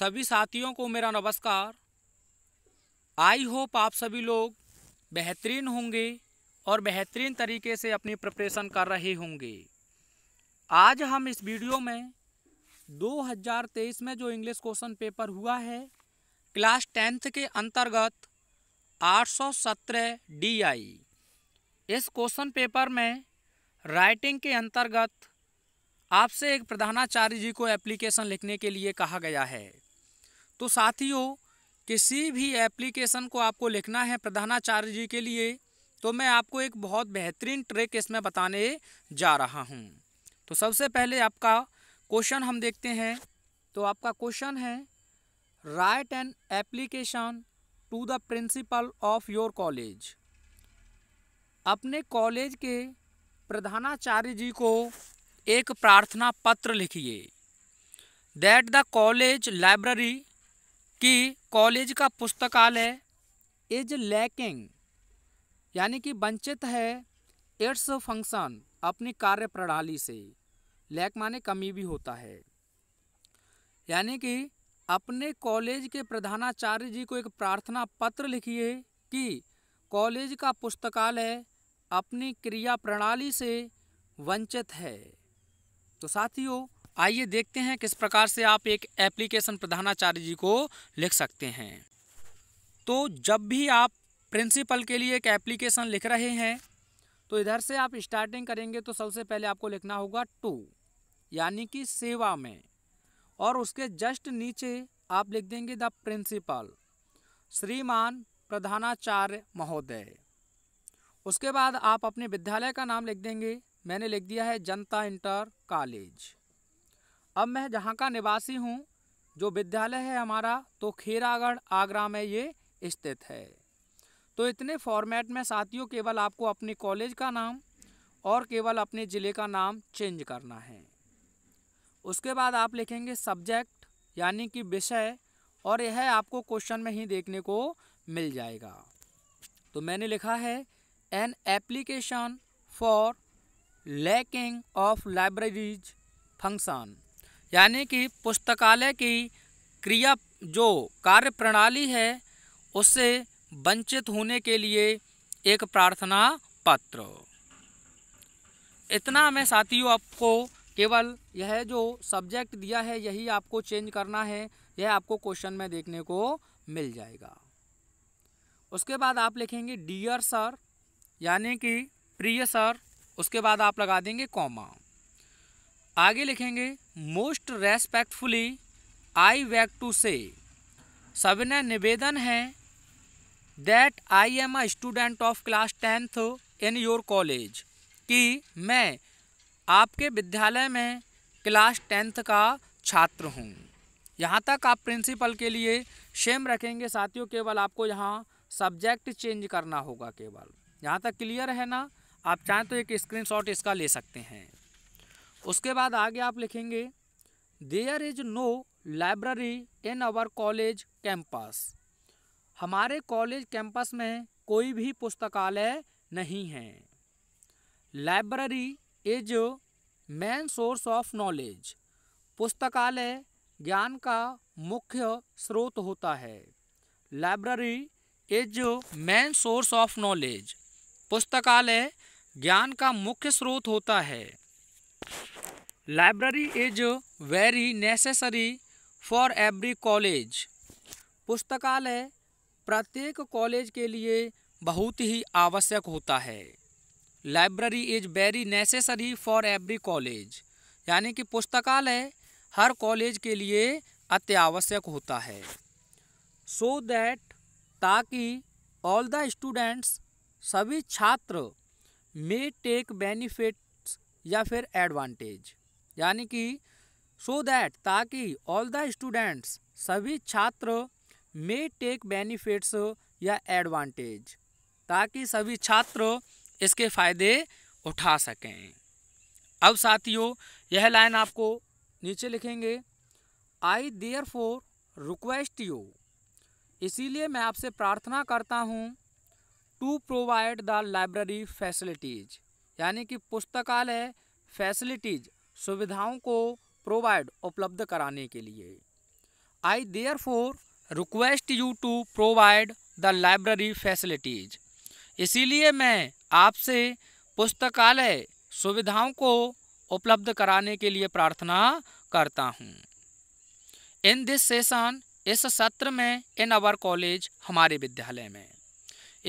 सभी साथियों को मेरा नमस्कार आई होप आप सभी लोग बेहतरीन होंगे और बेहतरीन तरीके से अपनी प्रिपरेशन कर रहे होंगे आज हम इस वीडियो में 2023 में जो इंग्लिश क्वेश्चन पेपर हुआ है क्लास टेंथ के अंतर्गत 817 डीआई इस क्वेश्चन पेपर में राइटिंग के अंतर्गत आपसे एक प्रधानाचार्य जी को एप्लीकेशन लिखने के लिए कहा गया है तो साथियों किसी भी एप्लीकेशन को आपको लिखना है प्रधानाचार्य जी के लिए तो मैं आपको एक बहुत बेहतरीन ट्रिक इसमें बताने जा रहा हूँ तो सबसे पहले आपका क्वेश्चन हम देखते हैं तो आपका क्वेश्चन है write an application to the principal of your college अपने कॉलेज के प्रधानाचार्य जी को एक प्रार्थना पत्र लिखिए दैट द कॉलेज लाइब्रेरी कि कॉलेज का पुस्तकालय इज लैकिंग यानी कि वंचित है इट्स फंक्शन अपनी कार्य प्रणाली से लैक माने कमी भी होता है यानी कि अपने कॉलेज के प्रधानाचार्य जी को एक प्रार्थना पत्र लिखिए कि कॉलेज का पुस्तकालय अपनी क्रिया प्रणाली से वंचित है तो साथियों आइए देखते हैं किस प्रकार से आप एक एप्लीकेशन प्रधानाचार्य जी को लिख सकते हैं तो जब भी आप प्रिंसिपल के लिए एक एप्लीकेशन लिख रहे हैं तो इधर से आप स्टार्टिंग करेंगे तो सबसे पहले आपको लिखना होगा टू यानी कि सेवा में और उसके जस्ट नीचे आप लिख देंगे द प्रिंसिपल श्रीमान प्रधानाचार्य महोदय उसके बाद आप अपने विद्यालय का नाम लिख देंगे मैंने लिख दिया है जनता इंटर कॉलेज अब मैं जहाँ का निवासी हूँ जो विद्यालय है हमारा तो खेरागढ़ आगरा में ये स्थित है तो इतने फॉर्मेट में साथियों केवल आपको अपने कॉलेज का नाम और केवल अपने ज़िले का नाम चेंज करना है उसके बाद आप लिखेंगे सब्जेक्ट यानी कि विषय और यह आपको क्वेश्चन में ही देखने को मिल जाएगा तो मैंने लिखा है an application for lacking of libraries function यानी कि पुस्तकालय की क्रिया जो कार्य प्रणाली है उससे वंचित होने के लिए एक प्रार्थना पत्र इतना मैं साथियों आपको केवल यह जो सब्जेक्ट दिया है यही आपको चेंज करना है यह आपको क्वेश्चन में देखने को मिल जाएगा उसके बाद आप लिखेंगे डियर सर यानी कि प्रिय सर उसके बाद आप लगा देंगे कॉमा आगे लिखेंगे most respectfully I beg to say सबने निवेदन है that I am a student of class tenth in your college कि मैं आपके विद्यालय में क्लास टेंथ का छात्र हूँ यहाँ तक आप प्रिंसिपल के लिए सेम रखेंगे साथियों केवल आपको यहाँ सब्जेक्ट चेंज करना होगा केवल यहाँ तक क्लियर है ना आप चाहें तो एक स्क्रीनशॉट इसका ले सकते हैं उसके बाद आगे आप लिखेंगे there is no library in our college campus हमारे कॉलेज कैंपस में कोई भी पुस्तकालय नहीं है library is main source of knowledge पुस्तकालय ज्ञान का मुख्य स्रोत होता है library is main source of knowledge पुस्तकालय ज्ञान का मुख्य स्रोत होता है library is very necessary for every college पुस्तकालय प्रत्येक कॉलेज के लिए बहुत ही आवश्यक होता है library is very necessary for every college यानी कि पुस्तकालय हर कॉलेज के लिए अत्यावश्यक होता है सो so दैट ताकि ऑल द स्टूडेंट्स सभी छात्र मे टेक बेनिफिट या फिर एडवांटेज यानी कि सो दैट ताकि ऑल द स्टूडेंट्स सभी छात्र मे टेक बेनिफिट्स या एडवांटेज ताकि सभी छात्र इसके फ़ायदे उठा सकें अब साथियों यह लाइन आपको नीचे लिखेंगे I therefore request you इसीलिए मैं आपसे प्रार्थना करता हूँ to provide the library facilities यानी कि पुस्तकालय फैसिलिटीज़ सुविधाओं को प्रोवाइड उपलब्ध कराने के लिए I therefore request you to provide the library facilities इसीलिए मैं आपसे पुस्तकालय सुविधाओं को उपलब्ध कराने के लिए प्रार्थना करता हूँ इन दिस सेशन इस सत्र में इन अवर कॉलेज हमारे विद्यालय में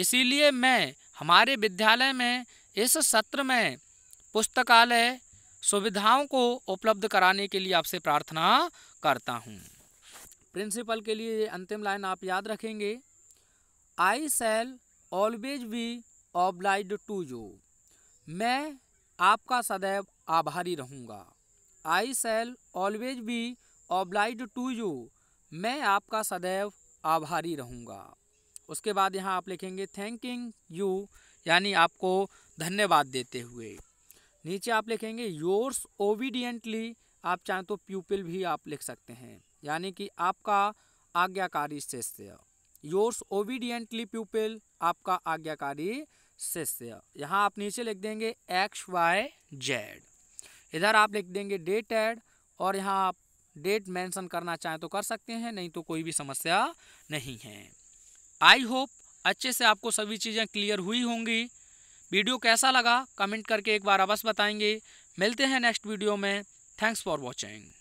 इसीलिए मैं हमारे विद्यालय में इस सत्र में पुस्तकालय सुविधाओं को उपलब्ध कराने के लिए आपसे प्रार्थना करता हूँ प्रिंसिपल के लिए अंतिम लाइन आप याद रखेंगे I shall always be obliged to you मैं आपका सदैव आभारी रहूँगा I shall always be obliged to you मैं आपका सदैव आभारी रहूँगा उसके बाद यहाँ आप लिखेंगे थैंकिंग यू यानी आपको धन्यवाद देते हुए नीचे आप लिखेंगे योर्स ओबीडियंटली आप चाहें तो प्यूपिल भी आप लिख सकते हैं यानी कि आपका आज्ञाकारी शिष्य योर्स ओबीडियंटली प्यूपिल आपका आज्ञाकारी शिष्य यहाँ आप नीचे लिख देंगे एक्स वाई जेड इधर आप लिख देंगे डेट एड और यहाँ आप डेट मेंशन करना चाहें तो कर सकते हैं नहीं तो कोई भी समस्या नहीं है आई होप अच्छे से आपको सभी चीज़ें क्लियर हुई होंगी वीडियो कैसा लगा कमेंट करके एक बार अवश्य बताएंगे मिलते हैं नेक्स्ट वीडियो में थैंक्स फॉर वॉचिंग